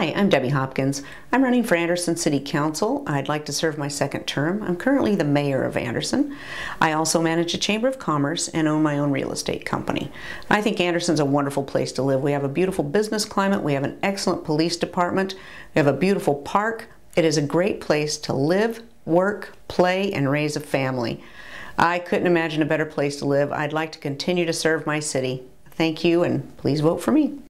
Hi, I'm Debbie Hopkins. I'm running for Anderson City Council. I'd like to serve my second term. I'm currently the mayor of Anderson. I also manage a chamber of commerce and own my own real estate company. I think Anderson's a wonderful place to live. We have a beautiful business climate, we have an excellent police department, we have a beautiful park. It is a great place to live, work, play, and raise a family. I couldn't imagine a better place to live. I'd like to continue to serve my city. Thank you, and please vote for me.